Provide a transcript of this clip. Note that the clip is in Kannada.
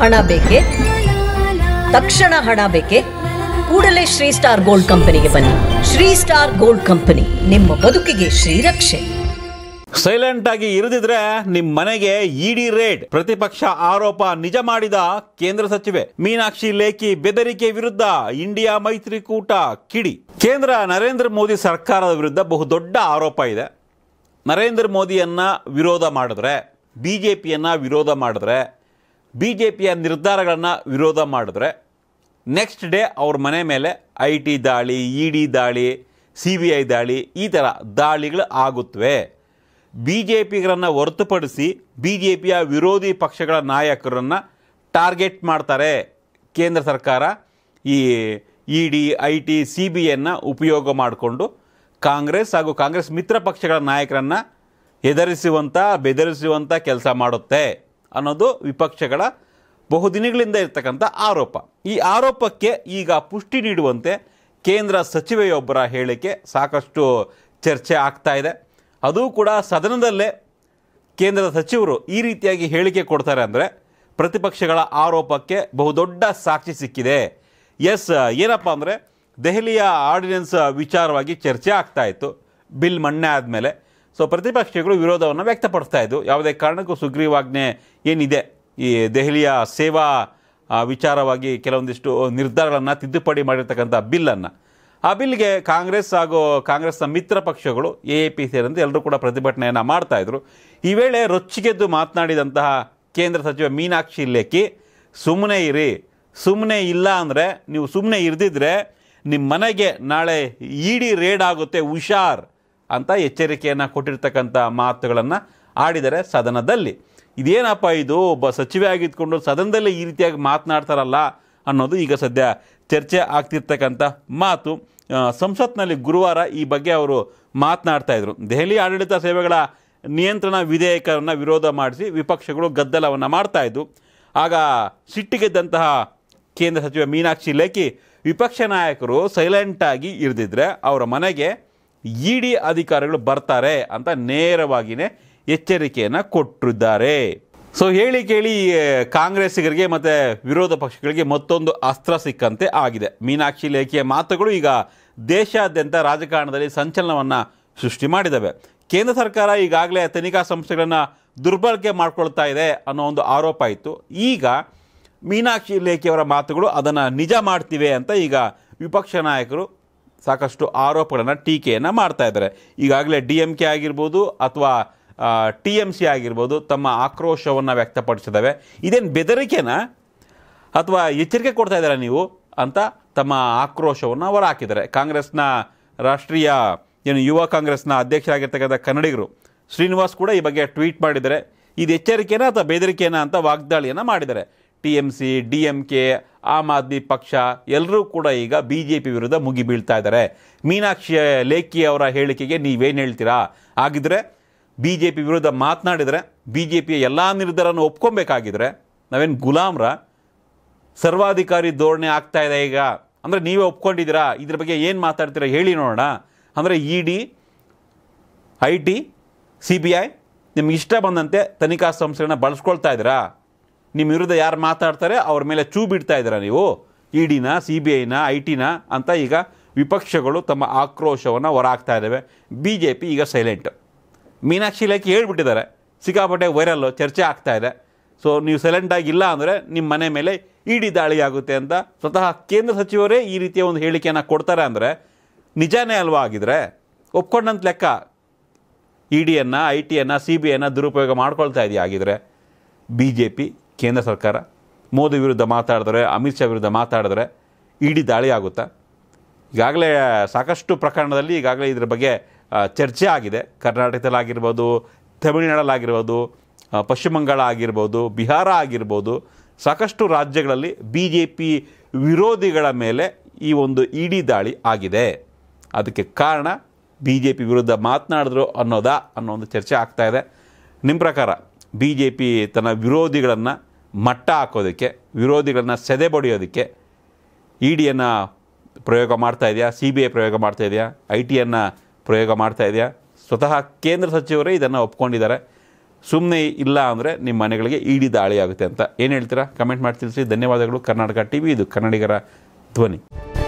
ಹಣ ಬೇಕೆ ತಕ್ಷಣ ಹಣ ಬೇಕೆ ಕೂಡಲೇ ಶ್ರೀ ಸ್ಟಾರ್ ಗೋಲ್ಡ್ ಕಂಪನಿಗೆ ಬನ್ನಿ ಶ್ರೀ ಸ್ಟಾರ್ ಗೋಲ್ಡ್ ಕಂಪನಿ ನಿಮ್ಮ ಬದುಕಿಗೆ ಶ್ರೀರಕ್ಷೆ ಸೈಲೆಂಟ್ ಆಗಿ ಇರದಿದ್ರೆ ನಿಮ್ ಮನೆಗೆ ಇಡಿ ರೇಡ್ ಪ್ರತಿಪಕ್ಷ ಆರೋಪ ನಿಜ ಮಾಡಿದ ಕೇಂದ್ರ ಸಚಿವೆ ಮೀನಾಕ್ಷಿ ಲೇಖಿ ಬೆದರಿಕೆ ವಿರುದ್ಧ ಇಂಡಿಯಾ ಮೈತ್ರಿಕೂಟ ಕಿಡಿ ಕೇಂದ್ರ ನರೇಂದ್ರ ಮೋದಿ ಸರ್ಕಾರದ ವಿರುದ್ಧ ಬಹುದೊಡ್ಡ ಆರೋಪ ಇದೆ ನರೇಂದ್ರ ಮೋದಿಯನ್ನ ವಿರೋಧ ಮಾಡಿದ್ರೆ ಬಿಜೆಪಿಯನ್ನ ವಿರೋಧ ಮಾಡಿದ್ರೆ ಬಿ ಜೆ ಪಿಯ ನಿರ್ಧಾರಗಳನ್ನು ವಿರೋಧ ಮಾಡಿದ್ರೆ ನೆಕ್ಸ್ಟ್ ಡೇ ಅವ್ರ ಮನೆ ಮೇಲೆ ಐ ಟಿ ದಾಳಿ ಇ e ಡಿ ದಾಳಿ ಸಿ ಬಿ ಐ ದಾಳಿ ಈ ಥರ ದಾಳಿಗಳು ಆಗುತ್ತವೆ ಬಿ ಜೆ ಪಿಗಳನ್ನು ಹೊರತುಪಡಿಸಿ ಬಿ ಜೆ ಪಿಯ ವಿರೋಧಿ ಪಕ್ಷಗಳ ನಾಯಕರನ್ನು ಟಾರ್ಗೆಟ್ ಮಾಡ್ತಾರೆ ಕೇಂದ್ರ ಸರ್ಕಾರ ಈ E D I T C B ಐನ ಉಪಯೋಗ ಮಾಡಿಕೊಂಡು ಕಾಂಗ್ರೆಸ್ ಹಾಗೂ ಕಾಂಗ್ರೆಸ್ ಮಿತ್ರ ಪಕ್ಷಗಳ ನಾಯಕರನ್ನು ಹೆದರಿಸುವಂಥ ಬೆದರಿಸುವಂಥ ಕೆಲಸ ಮಾಡುತ್ತೆ ಅನ್ನೋದು ವಿಪಕ್ಷಗಳ ಬಹುದಿನಗಳಿಂದ ಇರತಕ್ಕಂಥ ಆರೋಪ ಈ ಆರೋಪಕ್ಕೆ ಈಗ ಪುಷ್ಟಿ ನೀಡುವಂತೆ ಕೇಂದ್ರ ಸಚಿವೆಯೊಬ್ಬರ ಹೇಳಿಕೆ ಸಾಕಷ್ಟು ಚರ್ಚೆ ಆಗ್ತಾ ಇದೆ ಅದೂ ಕೂಡ ಸದನದಲ್ಲೇ ಕೇಂದ್ರದ ಸಚಿವರು ಈ ರೀತಿಯಾಗಿ ಹೇಳಿಕೆ ಕೊಡ್ತಾರೆ ಅಂದರೆ ಪ್ರತಿಪಕ್ಷಗಳ ಆರೋಪಕ್ಕೆ ಬಹುದೊಡ್ಡ ಸಾಕ್ಷಿ ಸಿಕ್ಕಿದೆ ಎಸ್ ಏನಪ್ಪ ಅಂದರೆ ದೆಹಲಿಯ ಆರ್ಡಿನೆನ್ಸ್ ವಿಚಾರವಾಗಿ ಚರ್ಚೆ ಆಗ್ತಾ ಇತ್ತು ಬಿಲ್ ಮಣ್ಣೆ ಆದಮೇಲೆ ಸೊ ಪ್ರತಿಪಕ್ಷಗಳು ವಿರೋಧವನ್ನು ವ್ಯಕ್ತಪಡಿಸ್ತಾ ಇದ್ದವು ಯಾವುದೇ ಕಾರಣಕ್ಕೂ ಸುಗ್ರೀವಾಜ್ಞೆ ಏನಿದೆ ಈ ದೆಹಲಿಯ ಸೇವಾ ವಿಚಾರವಾಗಿ ಕೆಲವೊಂದಿಷ್ಟು ನಿರ್ಧಾರಗಳನ್ನು ತಿದ್ದುಪಡಿ ಮಾಡಿರ್ತಕ್ಕಂಥ ಬಿಲ್ಲನ್ನು ಆ ಬಿಲ್ಗೆ ಕಾಂಗ್ರೆಸ್ ಹಾಗೂ ಕಾಂಗ್ರೆಸ್ನ ಮಿತ್ರ ಪಕ್ಷಗಳು ಎ ಎ ಪಿ ಸೇರಿದಂತೆ ಎಲ್ಲರೂ ಕೂಡ ಪ್ರತಿಭಟನೆಯನ್ನು ಮಾಡ್ತಾಯಿದ್ರು ಈ ವೇಳೆ ರೊಚ್ಚಿಗೆದ್ದು ಮಾತನಾಡಿದಂತಹ ಕೇಂದ್ರ ಸಚಿವ ಮೀನಾಕ್ಷಿ ಲೇಖಿ ಸುಮ್ಮನೆ ಇರಿ ಸುಮ್ಮನೆ ಇಲ್ಲ ಅಂದರೆ ನೀವು ಸುಮ್ಮನೆ ಇರ್ದಿದ್ರೆ ನಿಮ್ಮ ಮನೆಗೆ ನಾಳೆ ಇಡಿ ರೇಡ್ ಆಗುತ್ತೆ ಹುಷಾರ್ ಅಂತ ಎಚ್ಚರಿಕೆಯನ್ನು ಕೊಟ್ಟಿರ್ತಕ್ಕಂಥ ಮಾತುಗಳನ್ನು ಆಡಿದರೆ ಸದನದಲ್ಲಿ ಇದೇನಪ್ಪ ಇದು ಒಬ್ಬ ಸಚಿವೆ ಆಗಿದ್ದುಕೊಂಡು ಸದನದಲ್ಲಿ ಈ ರೀತಿಯಾಗಿ ಮಾತನಾಡ್ತಾರಲ್ಲ ಅನ್ನೋದು ಈಗ ಸದ್ಯ ಚರ್ಚೆ ಆಗ್ತಿರ್ತಕ್ಕಂಥ ಮಾತು ಸಂಸತ್ನಲ್ಲಿ ಗುರುವಾರ ಈ ಬಗ್ಗೆ ಅವರು ಮಾತನಾಡ್ತಾ ಇದ್ರು ದೆಹಲಿ ಆಡಳಿತ ಸೇವೆಗಳ ನಿಯಂತ್ರಣ ವಿಧೇಯಕವನ್ನು ವಿರೋಧ ಮಾಡಿಸಿ ವಿಪಕ್ಷಗಳು ಗದ್ದಲವನ್ನು ಇದ್ದು ಆಗ ಸಿಟ್ಟಿಗೆದ್ದಂತಹ ಕೇಂದ್ರ ಸಚಿವ ಮೀನಾಕ್ಷಿ ಲೇಖಿ ವಿಪಕ್ಷ ನಾಯಕರು ಸೈಲೆಂಟಾಗಿ ಇರದಿದ್ದರೆ ಅವರ ಮನೆಗೆ ಇ ಡಿ ಅಧಿಕಾರಿಗಳು ಬರ್ತಾರೆ ಅಂತ ನೇರವಾಗಿಯೇ ಎಚ್ಚರಿಕೆಯನ್ನು ಕೊಟ್ಟಿದ್ದಾರೆ ಸೊ ಹೇಳಿ ಕೇಳಿ ಕಾಂಗ್ರೆಸ್ಸಿಗರಿಗೆ ಮತ್ತು ವಿರೋಧ ಪಕ್ಷಗಳಿಗೆ ಮತ್ತೊಂದು ಅಸ್ತ್ರ ಸಿಕ್ಕಂತೆ ಆಗಿದೆ ಮೀನಾಕ್ಷಿ ಲೇಖಿಯ ಮಾತುಗಳು ಈಗ ದೇಶಾದ್ಯಂತ ರಾಜಕಾರಣದಲ್ಲಿ ಸಂಚಲನವನ್ನು ಸೃಷ್ಟಿ ಮಾಡಿದ್ದಾವೆ ಕೇಂದ್ರ ಸರ್ಕಾರ ಈಗಾಗಲೇ ತನಿಖಾ ಸಂಸ್ಥೆಗಳನ್ನು ದುರ್ಬಳಕೆ ಮಾಡಿಕೊಳ್ತಾ ಇದೆ ಅನ್ನೋ ಒಂದು ಆರೋಪ ಇತ್ತು ಈಗ ಮೀನಾಕ್ಷಿ ಲೇಖಿಯವರ ಮಾತುಗಳು ಅದನ್ನು ನಿಜ ಮಾಡ್ತಿವೆ ಅಂತ ಈಗ ವಿಪಕ್ಷ ನಾಯಕರು ಸಾಕಷ್ಟು ಆರೋಪಗಳನ್ನು ಟೀಕೆಯನ್ನು ಮಾಡ್ತಾ ಇದ್ದಾರೆ ಈಗಾಗಲೇ ಡಿ ಎಮ್ ಕೆ ಆಗಿರ್ಬೋದು ಅಥವಾ ಟಿ ಎಮ್ ಸಿ ಆಗಿರ್ಬೋದು ತಮ್ಮ ಆಕ್ರೋಶವನ್ನು ವ್ಯಕ್ತಪಡಿಸಿದ್ದಾವೆ ಇದೇನು ಬೆದರಿಕೆನ ಅಥವಾ ಎಚ್ಚರಿಕೆ ಕೊಡ್ತಾ ಇದ್ದಾರೆ ನೀವು ಅಂತ ತಮ್ಮ ಆಕ್ರೋಶವನ್ನು ಅವರು ಹಾಕಿದ್ದಾರೆ ಕಾಂಗ್ರೆಸ್ನ ರಾಷ್ಟ್ರೀಯ ಏನು ಯುವ ಕಾಂಗ್ರೆಸ್ನ ಅಧ್ಯಕ್ಷರಾಗಿರ್ತಕ್ಕಂಥ ಕನ್ನಡಿಗರು ಶ್ರೀನಿವಾಸ್ ಕೂಡ ಈ ಬಗ್ಗೆ ಟ್ವೀಟ್ ಮಾಡಿದ್ದಾರೆ ಇದು ಎಚ್ಚರಿಕೆನ ಅಥವಾ ಬೆದರಿಕೆನ ಅಂತ ವಾಗ್ದಾಳಿಯನ್ನು ಮಾಡಿದ್ದಾರೆ T M C D M K Aam Aadmi ಪಕ್ಷ ಎಲ್ಲರೂ ಕೂಡ ಈಗ ಬಿ ಜೆ ಪಿ ವಿರುದ್ಧ ಮುಗಿ ಬೀಳ್ತಾ ಇದ್ದಾರೆ ಮೀನಾಕ್ಷಿ ಲೇಖಿ ಅವರ ಹೇಳಿಕೆಗೆ ನೀವೇನು ಹೇಳ್ತೀರಾ ಹಾಗಿದ್ರೆ ಬಿ ಜೆ ಪಿ ವಿರುದ್ಧ ಮಾತನಾಡಿದರೆ ಬಿ ಜೆ ಪಿಯ ಎಲ್ಲ ನಿರ್ಧಾರನೂ ಒಪ್ಕೊಬೇಕಾಗಿದ್ರೆ ನಾವೇನು ಗುಲಾಮ್ರ ಸರ್ವಾಧಿಕಾರಿ ಧೋರಣೆ ಆಗ್ತಾ ಇದೆ ಈಗ ಅಂದರೆ ನೀವೇ ಒಪ್ಕೊಂಡಿದ್ದೀರಾ ಇದ್ರ ಬಗ್ಗೆ ಏನು ಮಾತಾಡ್ತೀರಾ ಹೇಳಿ ನೋಡೋಣ ಅಂದರೆ E D I T C B I ನಿಮ್ಗೆ ಇಷ್ಟ ಬಂದಂತೆ ತನಿಖಾ ಸಂಸ್ಥೆಗಳನ್ನ ಬಳಸ್ಕೊಳ್ತಾ ಇದ್ದೀರಾ ನಿಮ್ಮ ವಿರುದ್ಧ ಯಾರು ಮಾತಾಡ್ತಾರೆ ಅವ್ರ ಮೇಲೆ ಚೂ ಬಿಡ್ತಾ ಇದ್ದೀರಾ ನೀವು ಇ ಡಿನ ಸಿ ಬಿ ಐನ ಐ ಟಿನ ಅಂತ ಈಗ ವಿಪಕ್ಷಗಳು ತಮ್ಮ ಆಕ್ರೋಶವನ್ನು ಹೊರಾಗ್ತಾ ಇದ್ದಾವೆ ಬಿ ಜೆ ಪಿ ಈಗ ಸೈಲೆಂಟ್ ಮೀನಾಕ್ಷಿ ಲೇಖಿ ಹೇಳ್ಬಿಟ್ಟಿದ್ದಾರೆ ಸಿಕ್ಕಾಪಟ್ಟೆ ವೈರಲ್ಲು ಚರ್ಚೆ ಆಗ್ತಾ ಇದೆ ಸೊ ನೀವು ಸೈಲೆಂಟಾಗಿಲ್ಲ ಅಂದರೆ ನಿಮ್ಮ ಮನೆ ಮೇಲೆ ಇಡಿ ದಾಳಿ ಆಗುತ್ತೆ ಅಂತ ಸ್ವತಃ ಕೇಂದ್ರ ಸಚಿವರೇ ಈ ರೀತಿಯ ಒಂದು ಹೇಳಿಕೆಯನ್ನು ಕೊಡ್ತಾರೆ ಅಂದರೆ ನಿಜಾನೇ ಅಲ್ವಾ ಆಗಿದ್ರೆ ಒಪ್ಕೊಂಡಂತ ಲೆಕ್ಕ ಇ ಡಿಯನ್ನು ಐ ಟಿಯನ್ನು ಸಿ ಬಿ ಐನ ದುರುಪಯೋಗ ಮಾಡ್ಕೊಳ್ತಾ ಇದೆಯಾ ಆಗಿದ್ರೆ ಬಿ ಜೆ ಪಿ ಕೇಂದ್ರ ಸರ್ಕಾರ ಮೋದಿ ವಿರುದ್ಧ ಮಾತಾಡಿದ್ರೆ ಅಮಿತ್ ಶಾ ವಿರುದ್ಧ ಮಾತಾಡಿದ್ರೆ ಇಡೀ ದಾಳಿ ಆಗುತ್ತಾ ಈಗಾಗಲೇ ಸಾಕಷ್ಟು ಪ್ರಕರಣದಲ್ಲಿ ಈಗಾಗಲೇ ಇದರ ಬಗ್ಗೆ ಚರ್ಚೆ ಆಗಿದೆ ಕರ್ನಾಟಕದಲ್ಲಾಗಿರ್ಬೋದು ತಮಿಳುನಾಡಲ್ಲಾಗಿರ್ಬೋದು ಪಶ್ಚಿಮ ಬಂಗಾಳ ಆಗಿರ್ಬೋದು ಬಿಹಾರ ಆಗಿರ್ಬೋದು ಸಾಕಷ್ಟು ರಾಜ್ಯಗಳಲ್ಲಿ ಬಿ ಜೆ ಪಿ ವಿರೋಧಿಗಳ ಮೇಲೆ ಈ ಒಂದು ಇಡಿ ದಾಳಿ ಆಗಿದೆ ಅದಕ್ಕೆ ಕಾರಣ ಬಿ ಜೆ ಪಿ ವಿರುದ್ಧ ಮಾತನಾಡಿದ್ರು ಅನ್ನೋದಾ ಅನ್ನೋ ಒಂದು ಚರ್ಚೆ ಆಗ್ತಾ ಇದೆ ನಿಮ್ಮ ಪ್ರಕಾರ ಬಿ ಜೆ ಪಿ ತನ್ನ ವಿರೋಧಿಗಳನ್ನು ಮಟ್ಟ ಹಾಕೋದಕ್ಕೆ ವಿರೋಧಿಗಳನ್ನು ಸೆದೆ ಬಡಿಯೋದಕ್ಕೆ ಇ e ಡಿಯನ್ನು ಪ್ರಯೋಗ ಮಾಡ್ತಾ ಇದೆಯಾ ಸಿ ಬಿ ಐ ಪ್ರಯೋಗ ಮಾಡ್ತಾ ಇದೆಯಾ ಐ ಟಿಯನ್ನು ಪ್ರಯೋಗ ಮಾಡ್ತಾ ಇದೆಯಾ ಸ್ವತಃ ಕೇಂದ್ರ ಸಚಿವರೇ ಇದನ್ನು ಒಪ್ಕೊಂಡಿದ್ದಾರೆ ಸುಮ್ಮನೆ ಇಲ್ಲ ಅಂದರೆ ನಿಮ್ಮ ಮನೆಗಳಿಗೆ ಇಡಿ e ದಾಳಿ ಆಗುತ್ತೆ ಅಂತ ಏನು ಹೇಳ್ತೀರಾ ಕಮೆಂಟ್ ಮಾಡಿ ತಿಳಿಸಿ ಧನ್ಯವಾದಗಳು ಕರ್ನಾಟಕ ಟಿ ವಿ ಇದು ಕನ್ನಡಿಗರ ಧ್ವನಿ